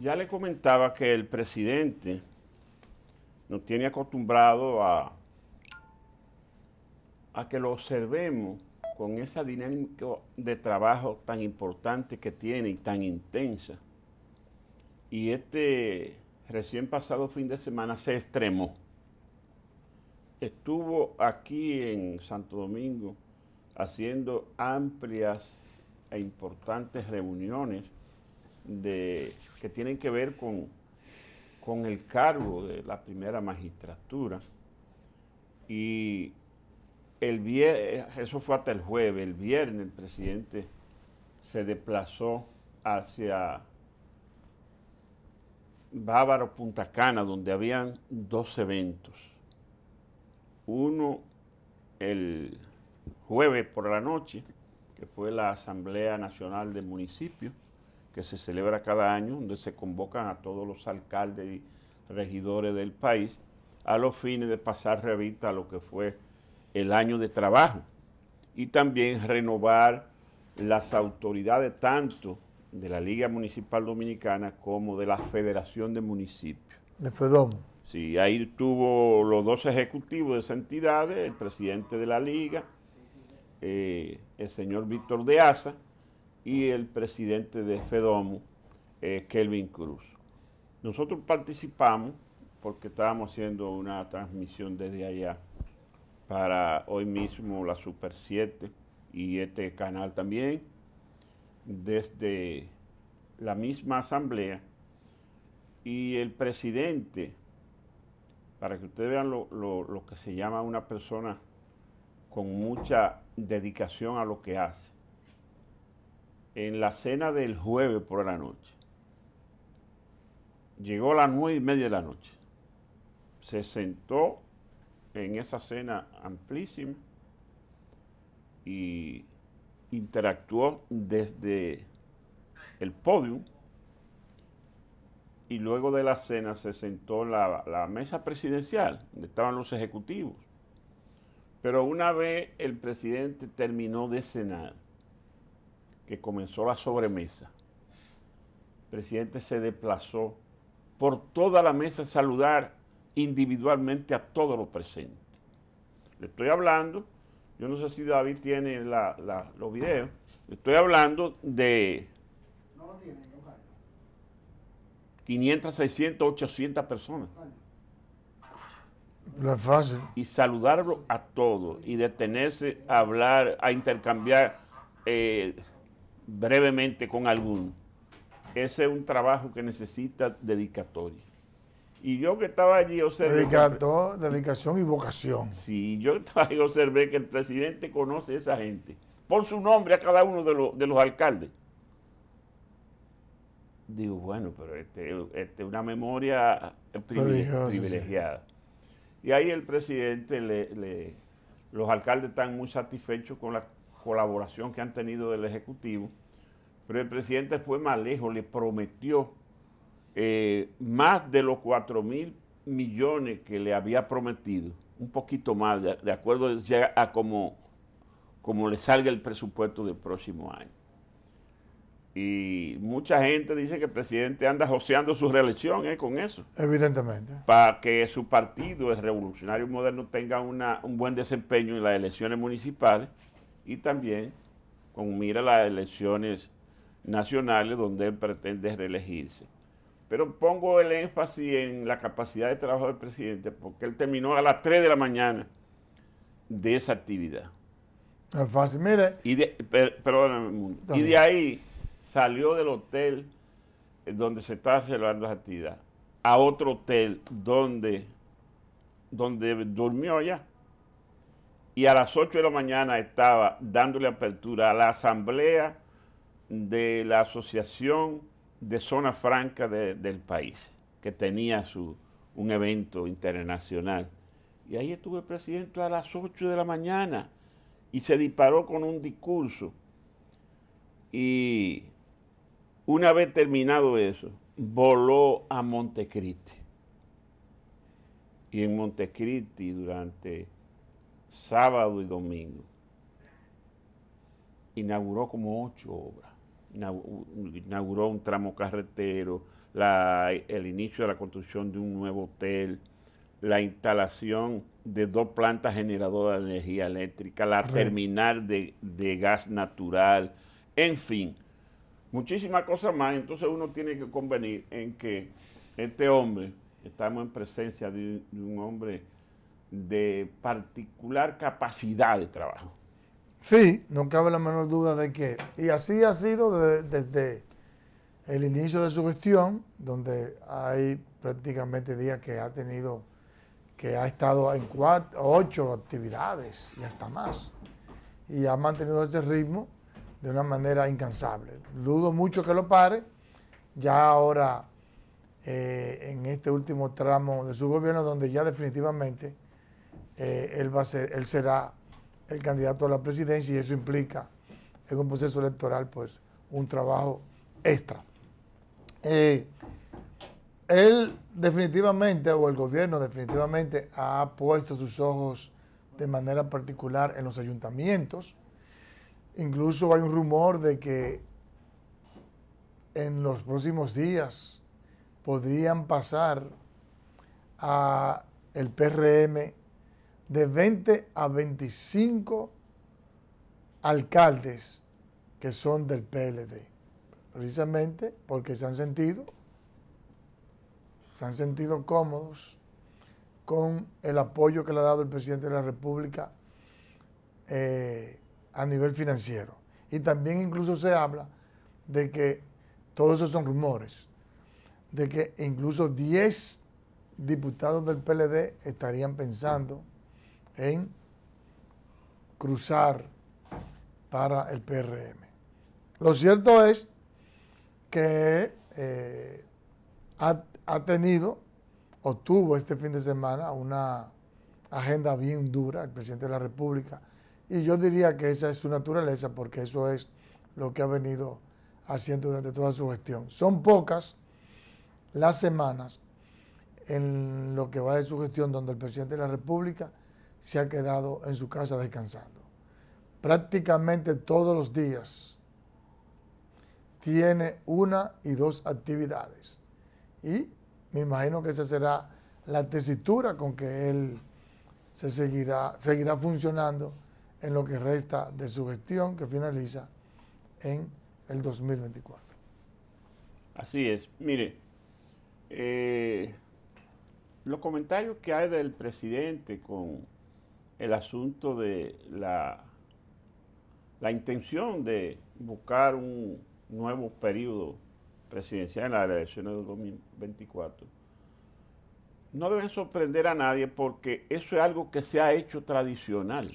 ya le comentaba que el presidente nos tiene acostumbrado a, a que lo observemos con esa dinámica de trabajo tan importante que tiene y tan intensa. Y este recién pasado fin de semana se extremó. Estuvo aquí en Santo Domingo haciendo amplias e importantes reuniones de, que tienen que ver con, con el cargo de la primera magistratura. Y el eso fue hasta el jueves, el viernes el presidente se desplazó hacia Bávaro Punta Cana, donde habían dos eventos. Uno el jueves por la noche, que fue la Asamblea Nacional de Municipios, que se celebra cada año, donde se convocan a todos los alcaldes y regidores del país a los fines de pasar revista a lo que fue el año de trabajo y también renovar las autoridades tanto de la Liga Municipal Dominicana como de la Federación de Municipios. De FEDOM. Sí, ahí tuvo los dos ejecutivos de esas entidades, el presidente de la Liga, eh, el señor Víctor de Asa, y el presidente de FEDOMU, eh, Kelvin Cruz. Nosotros participamos porque estábamos haciendo una transmisión desde allá para hoy mismo la Super 7 y este canal también, desde la misma asamblea. Y el presidente, para que ustedes vean lo que se llama una persona con mucha dedicación a lo que hace, en la cena del jueves por la noche. Llegó a las nueve y media de la noche. Se sentó en esa cena amplísima y interactuó desde el podio y luego de la cena se sentó la, la mesa presidencial, donde estaban los ejecutivos. Pero una vez el presidente terminó de cenar, que comenzó la sobremesa, el presidente se desplazó por toda la mesa a saludar individualmente a todos los presentes. Le estoy hablando, yo no sé si David tiene los videos, le estoy hablando de... No lo tiene, no 500, 600, 800 personas. No es fácil. Y saludarlo a todos y detenerse a hablar, a intercambiar eh, brevemente con algunos. Ese es un trabajo que necesita dedicatoria. Y yo que estaba allí observé... dedicación y vocación. Sí, yo estaba allí observé que el presidente conoce a esa gente. Por su nombre a cada uno de, de los alcaldes. Digo, bueno, pero es este, este, una memoria privilegiada. Y ahí el presidente, le, le, los alcaldes están muy satisfechos con la colaboración que han tenido del Ejecutivo, pero el presidente fue más lejos, le prometió eh, más de los 4 mil millones que le había prometido, un poquito más, de, acuerdo a, a cómo como le salga el presupuesto del próximo año. Y mucha gente dice que el presidente anda joseando su reelección ¿eh? con eso. Evidentemente. Para que su partido, el Revolucionario Moderno, tenga una, un buen desempeño en las elecciones municipales y también con mira las elecciones nacionales donde él pretende reelegirse. Pero pongo el énfasis en la capacidad de trabajo del presidente porque él terminó a las 3 de la mañana de esa actividad. Es fácil, mire. Y de, y de ahí salió del hotel donde se estaba celebrando esa actividad a otro hotel donde, donde durmió ya y a las 8 de la mañana estaba dándole apertura a la asamblea de la Asociación de Zona Franca del país, que tenía un evento internacional. Y ahí estuvo el presidente a las 8 de la mañana y se disparó con un discurso. Y una vez terminado eso, voló a Montecristi. Y en Montecristi durante sábado y domingo. Inauguró como ocho obras. Inauguró un tramo carretero, el inicio de la construcción de un nuevo hotel, la instalación de dos plantas generadoras de energía eléctrica, la terminal de, gas natural, en fin, muchísimas cosas más. Entonces uno tiene que convenir en que este hombre, estamos en presencia de un hombre de particular capacidad de trabajo. Sí, no cabe la menor duda de que, y así ha sido desde el inicio de su gestión, donde hay prácticamente días que ha tenido, que ha estado en ocho actividades y hasta más, y ha mantenido ese ritmo de una manera incansable. Dudo mucho que lo pare, ya ahora eh, en este último tramo de su gobierno, donde ya definitivamente eh, él, va a ser, él será el candidato a la presidencia y eso implica en un proceso electoral pues un trabajo extra. Eh, él definitivamente, o el gobierno definitivamente, ha puesto sus ojos de manera particular en los ayuntamientos. Incluso hay un rumor de que en los próximos días podrían pasar a el PRM de 20 a 25 alcaldes que son del PLD, precisamente porque se han sentido, se han sentido cómodos con el apoyo que le ha dado el presidente de la República eh, a nivel financiero. Y también incluso se habla de que, todos esos son rumores, de que incluso 10 diputados del PLD estarían pensando en cruzar para el PRM. Lo cierto es que eh, ha, ha, tenido o tuvo este fin de semana una agenda bien dura el presidente de la República y yo diría que esa es su naturaleza porque eso es lo que ha venido haciendo durante toda su gestión. Son pocas las semanas en lo que va de su gestión donde el presidente de la República se ha quedado en su casa descansando. Prácticamente todos los días tiene una y dos actividades. Y me imagino que esa será la tesitura con que él se seguirá, seguirá funcionando en lo que resta de su gestión que finaliza en el 2024. Así es. Mire, eh, los comentarios que hay del presidente con el asunto de la, la intención de buscar un nuevo periodo presidencial en las elecciones del 2024, no deben sorprender a nadie porque eso es algo que se ha hecho tradicional.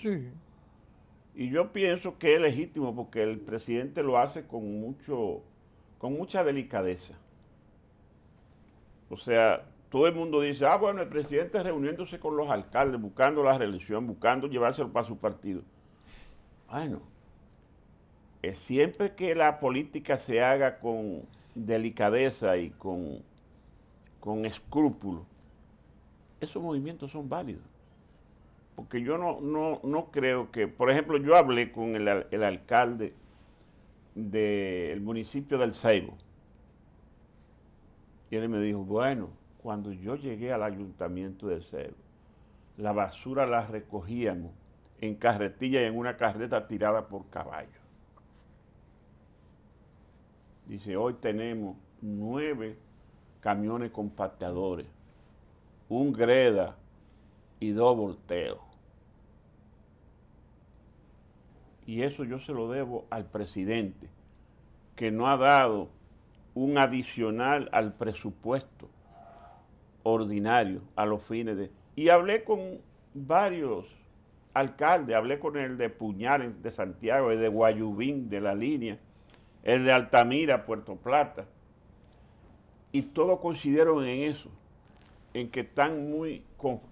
Y yo pienso que es legítimo porque el presidente lo hace con, mucho, con mucha delicadeza. O sea, todo el mundo dice, ah, bueno, el presidente reuniéndose con los alcaldes, buscando la religión, buscando llevárselo para su partido. Bueno, es siempre que la política se haga con delicadeza y con, con escrúpulo, esos movimientos son válidos. Porque yo no, no, creo que, por ejemplo, yo hablé con el, alcalde del municipio del Saibo. Y él me dijo, bueno, cuando yo llegué al ayuntamiento de Cerro, la basura la recogíamos en carretilla y en una carreta tirada por caballo. Dice, hoy tenemos nueve camiones compactadores, un greda y dos volteos. Y eso yo se lo debo al presidente, que no ha dado un adicional al presupuesto ordinario a los fines de... Y hablé con varios alcaldes, hablé con el de Puñales de Santiago, el de Guayubín de la línea, el de Altamira, Puerto Plata, y todos coincidieron en eso, en que están muy,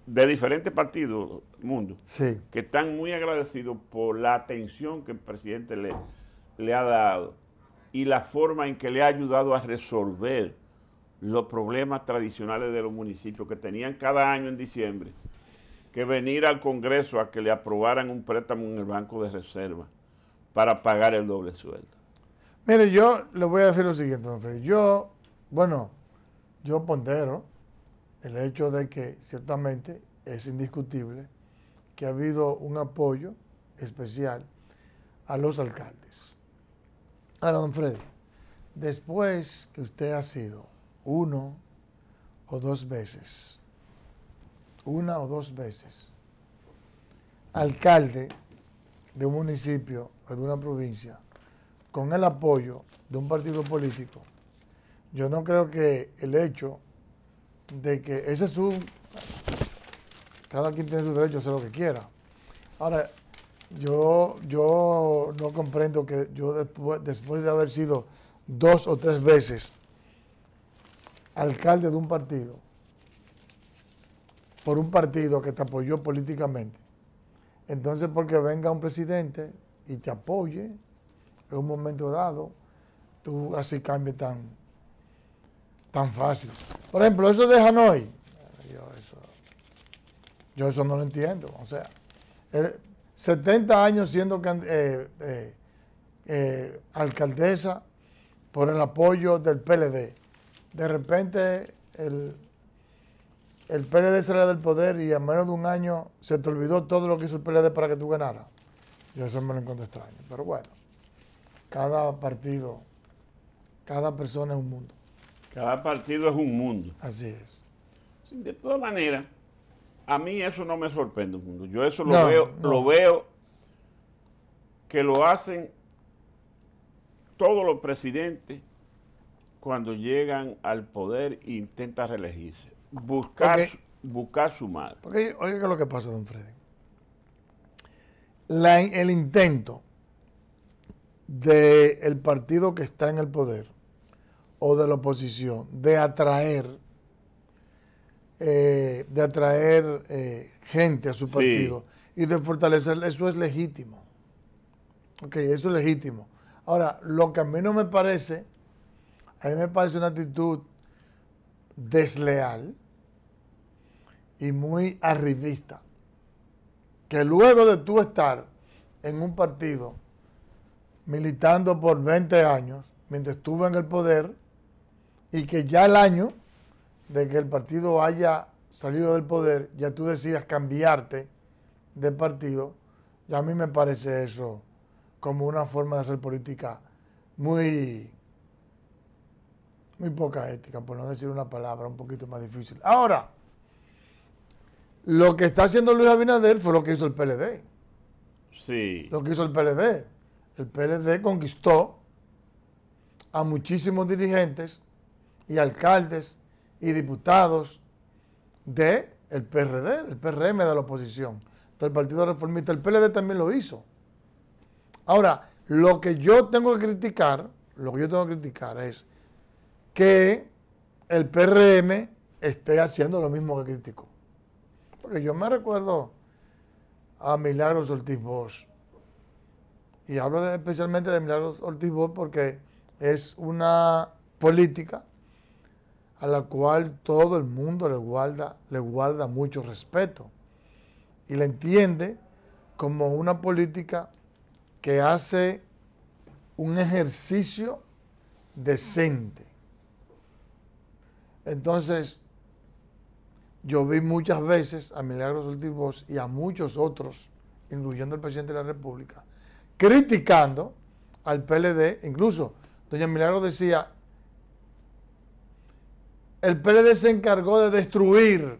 de diferentes partidos, mundo, que están muy agradecidos por la atención que el presidente le, le ha dado y la forma en que le ha ayudado a resolver los problemas tradicionales de los municipios que tenían cada año en diciembre que venir al Congreso a que le aprobaran un préstamo en el Banco de Reserva para pagar el doble sueldo. Mire, yo le voy a decir lo siguiente, don Freddy. Yo, bueno, yo pondero el hecho de que ciertamente es indiscutible que ha habido un apoyo especial a los alcaldes. Ahora, don Freddy, después que usted ha sido uno o dos veces. Una o dos veces. Alcalde de un municipio o de una provincia con el apoyo de un partido político. Yo no creo que el hecho de que ese es un. Cada quien tiene su derecho a hacer lo que quiera. Ahora, yo, yo no comprendo que yo después de haber sido dos o tres veces alcalde de un partido, por un partido que te apoyó políticamente, entonces porque venga un presidente y te apoye en un momento dado, tú así cambias tan, tan fácil. Por ejemplo, eso de Hanoi, yo eso, no lo entiendo. O sea, 70 eh, años siendo eh, eh, alcaldesa por el apoyo del PLD de repente el, el PLD sale del poder y a menos de un año se te olvidó todo lo que hizo el PLD para que tú ganaras. Yo eso me lo encuentro extraño. Pero bueno, cada partido, cada persona es un mundo. Cada partido es un mundo. Así es. De todas maneras, a mí eso no me sorprende mundo. Yo eso lo veo, lo veo que lo hacen todos los presidentes cuando llegan al poder intenta intentan reelegirse. Buscar, buscar buscar sumar. Porque, oiga, ¿qué es lo que pasa, don Freddy? el intento del partido que está en el poder o de la oposición de atraer eh, de atraer eh, gente a su partido y de fortalecer, eso es legítimo. Ok, eso es legítimo. Ahora, lo que a mí no me parece a mí me parece una actitud desleal y muy arribista. Que luego de tú estar en un partido militando por 20 años, mientras estuvo en el poder, y que ya el año de que el partido haya salido del poder, ya tú decidas cambiarte de partido, ya a mí me parece eso como una forma de hacer política muy muy poca ética, por no decir una palabra un poquito más difícil. Ahora, lo que está haciendo Luis Abinader fue lo que hizo el PLD. Sí. Lo que hizo el PLD. El PLD conquistó a muchísimos dirigentes y alcaldes y diputados del el PRD, del PRM de la oposición, del Partido Reformista. El PLD también lo hizo. Ahora, lo que yo tengo que criticar, lo que yo tengo que criticar es que el PRM esté haciendo lo mismo que criticó. Porque yo me recuerdo a Milagros Ortiz Bosch. Y hablo especialmente de Milagros Ortiz Bosch porque es una política a la cual todo el mundo le guarda, le guarda mucho respeto y la entiende como una política que hace un ejercicio decente entonces, yo vi muchas veces a Milagros Ortiz y a muchos otros, incluyendo al presidente de la República, criticando al PLD. Incluso, doña Milagros decía, el PLD se encargó de destruir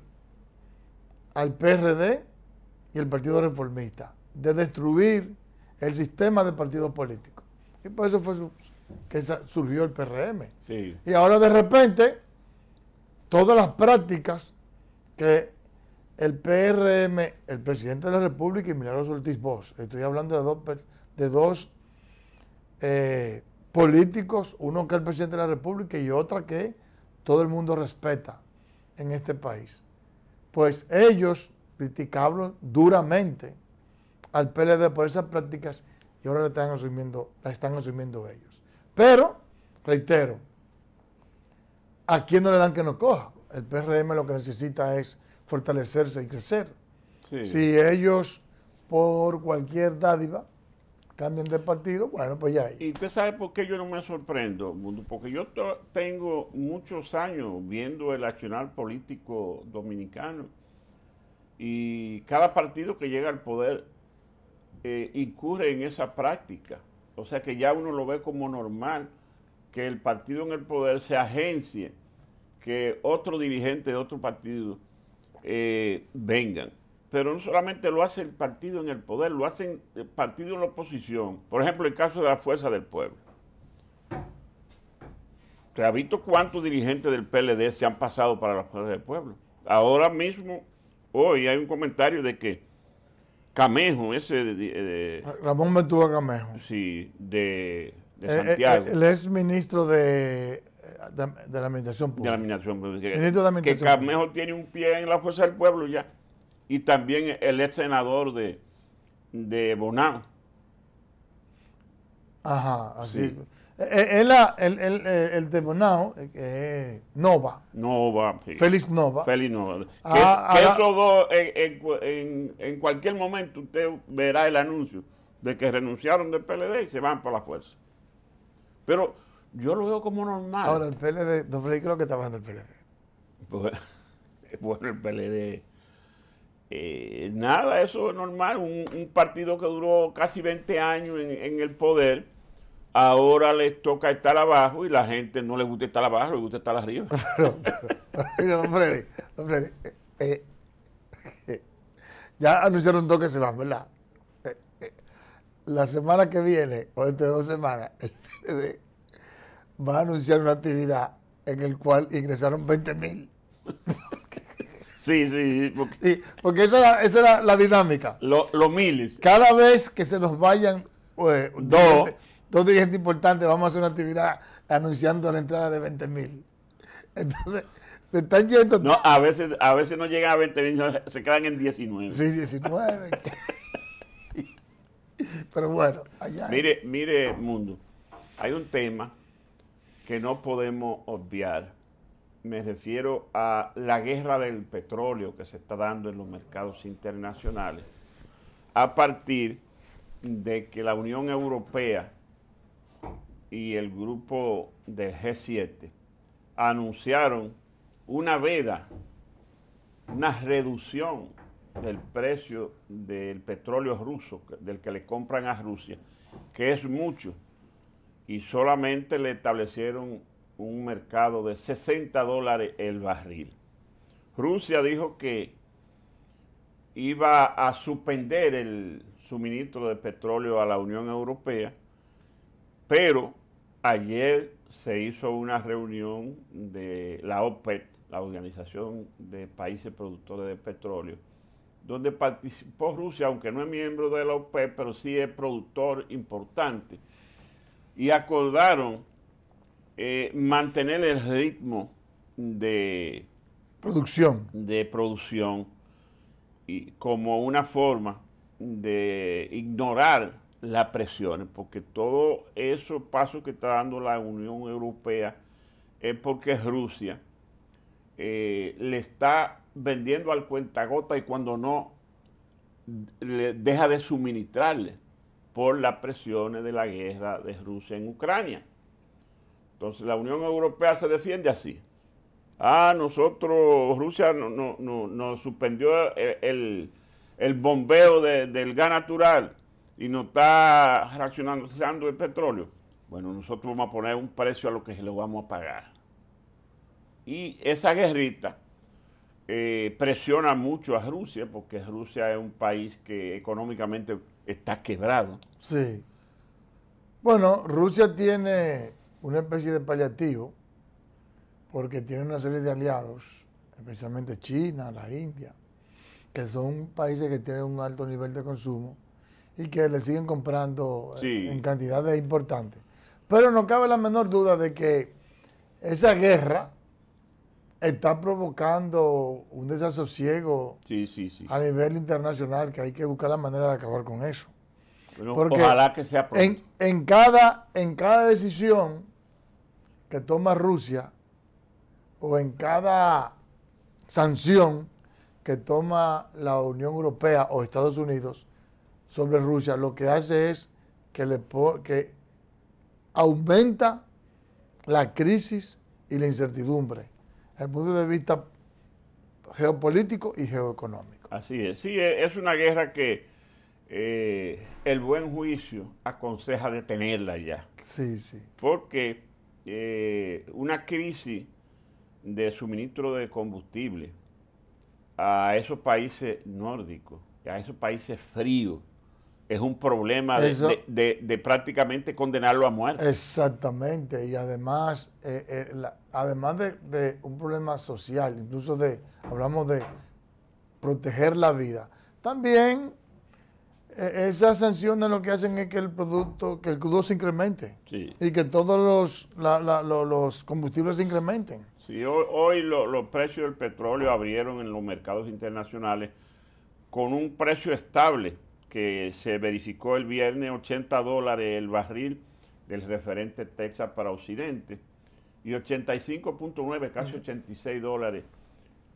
al PRD y el Partido Reformista, de destruir el sistema de partidos políticos. Y por eso fue que surgió el PRM. Y ahora de repente todas las prácticas que el PRM, el presidente de la República y Milagros Ortiz Bosch, estoy hablando de dos, eh, políticos, uno que es el presidente de la República y otra que todo el mundo respeta en este país. Pues ellos criticaron duramente al PLD por esas prácticas y ahora le están asumiendo, la están asumiendo ellos. Pero, reitero, ¿A quién no le dan que no coja? El PRM lo que necesita es fortalecerse y crecer. Si ellos, por cualquier dádiva, cambian de partido, bueno, pues ya hay. ¿Y usted sabe por qué yo no me sorprendo, Porque yo tengo muchos años viendo el accionar político dominicano y cada partido que llega al poder eh, incurre en esa práctica. O sea que ya uno lo ve como normal que el partido en el poder se agencie, que otro dirigente de otro partido eh, vengan. Pero no solamente lo hace el partido en el poder, lo hacen el partido en la oposición. Por ejemplo, el caso de la Fuerza del Pueblo. ¿Te ha visto cuántos dirigentes del PLD se han pasado para la Fuerza del Pueblo? Ahora mismo, hoy hay un comentario de que Camejo, ese... De, Ramón Ventura Camejo. Sí, de el eh, eh, es ministro de, la Administración Pública. que Carmejo tiene un pie en la Fuerza del Pueblo ya. Y también el ex senador de, de Bonao. Ajá, así. El, eh, el, de Bonao, Nova. Nova. Félix Nova. Félix Nova. Ah, que, ah, esos ah. dos, en, en, en, cualquier momento usted verá el anuncio de que renunciaron del PLD y se van para la fuerza. Pero yo lo veo como normal. Ahora, el PLD, don Freddy, creo que está bajando el PLD. Bueno, el PLD. Eh, nada, eso es normal. Un, un, partido que duró casi 20 años en, el poder, ahora les toca estar abajo y la gente no le gusta estar abajo, le gusta estar arriba. Pero, mira, don Freddy, don Freddy eh, eh, ya anunciaron dos que se van, ¿verdad? la semana que viene, o entre dos semanas, el va a anunciar una actividad en la cual ingresaron 20.000. mil. Sí, sí, sí. Porque, esa era, la dinámica. los miles. Cada vez que se nos vayan eh, dos, dirigentes importantes, vamos a hacer una actividad anunciando la entrada de 20.000. mil. Entonces, se están yendo. No, a veces, a veces no llega a 20 mil, se quedan en 19. Sí, 19. Pero bueno, allá. Mire, mire, mundo, hay un tema que no podemos obviar. Me refiero a la guerra del petróleo que se está dando en los mercados internacionales a partir de que la Unión Europea y el grupo de G7 anunciaron una veda, una reducción del precio del petróleo ruso, del que le compran a Rusia, que es mucho, y solamente le establecieron un mercado de 60 dólares el barril. Rusia dijo que iba a suspender el suministro de petróleo a la Unión Europea, pero ayer se hizo una reunión de la OPEP, la Organización de Países Productores de Petróleo, donde participó Rusia, aunque no es miembro de la OPEP, e, pero sí es productor importante. Y acordaron eh, mantener el ritmo de producción. De producción y como una forma de ignorar las presiones, porque todo eso paso que está dando la Unión Europea es porque Rusia eh, le está vendiendo al cuentagota y cuando no le deja de suministrarle por las presiones de la guerra de Rusia en Ucrania. Entonces la Unión Europea se defiende así. Ah, nosotros, Rusia nos no, suspendió el, bombeo del gas natural y nos está reaccionando el petróleo. Bueno, nosotros vamos a poner un precio a lo que le lo vamos a pagar. Y esa guerrita eh, presiona mucho a Rusia, porque Rusia es un país que económicamente está quebrado. Sí. Bueno, Rusia tiene una especie de paliativo, porque tiene una serie de aliados, especialmente China, la India, que son países que tienen un alto nivel de consumo y que le siguen comprando eh, en cantidades importantes. Pero no cabe la menor duda de que esa guerra está provocando un desasosiego sí, a nivel internacional que hay que buscar la manera de acabar con eso. Porque ojalá que sea En, cada, en cada decisión que toma Rusia o en cada sanción que toma la Unión Europea o Estados Unidos sobre Rusia, lo que hace es que, le, que aumenta la crisis y la incertidumbre el punto de vista geopolítico y geoeconómico. Así es, sí, e, es una guerra que eh, el buen juicio aconseja detenerla ya. Sí, sí. Porque eh, una crisis de suministro de combustible a esos países nórdicos, a esos países fríos, es un problema de, prácticamente condenarlo a muerte. Exactamente, y además, eh, eh, además de, un problema social, incluso de, hablamos de proteger la vida, también eh, esas sanciones lo que hacen es que el producto, que el crudo se incremente sí. y que todos los, combustibles se incrementen. Sí, hoy, los precios del petróleo abrieron en los mercados internacionales con un precio estable que se verificó el viernes 80 dólares el barril del referente Texas para Occidente y 85.9, casi 86 dólares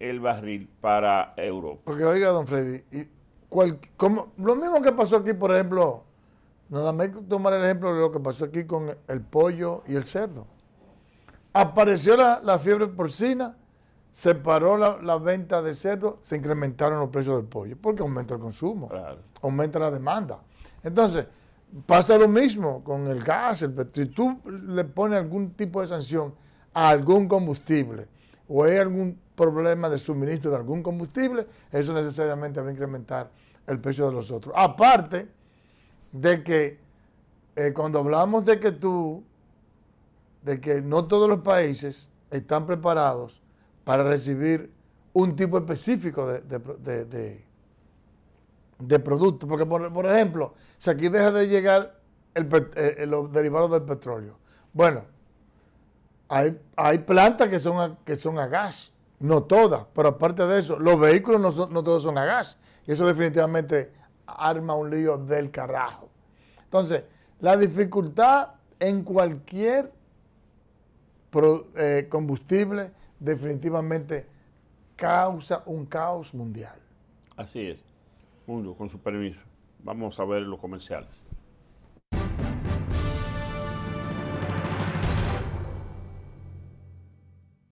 el barril para Europa. Porque oiga, don Freddy, como, lo mismo que pasó aquí, por ejemplo, nada más tomar el ejemplo de lo que pasó aquí con el pollo y el cerdo. Apareció la, la fiebre porcina se paró la, venta de cerdo, se incrementaron los precios del pollo, porque aumenta el consumo, aumenta la demanda. Entonces, pasa lo mismo con el gas, el Si tú le pones algún tipo de sanción a algún combustible o hay algún problema de suministro de algún combustible, eso necesariamente va a incrementar el precio de los otros. Aparte de que eh, cuando hablamos de que tú, de que no todos los países están preparados para recibir un tipo específico de, de, producto. Porque, por, ejemplo, si aquí deja de llegar eh, eh, los derivados del petróleo, bueno, hay, plantas que son, a, que son a gas, no todas, pero aparte de eso, los vehículos no, todos son a gas. Y eso definitivamente arma un lío del carajo. Entonces, la dificultad en cualquier eh, combustible definitivamente causa un caos mundial. Así es. Mundo, con su permiso. Vamos a ver los comerciales.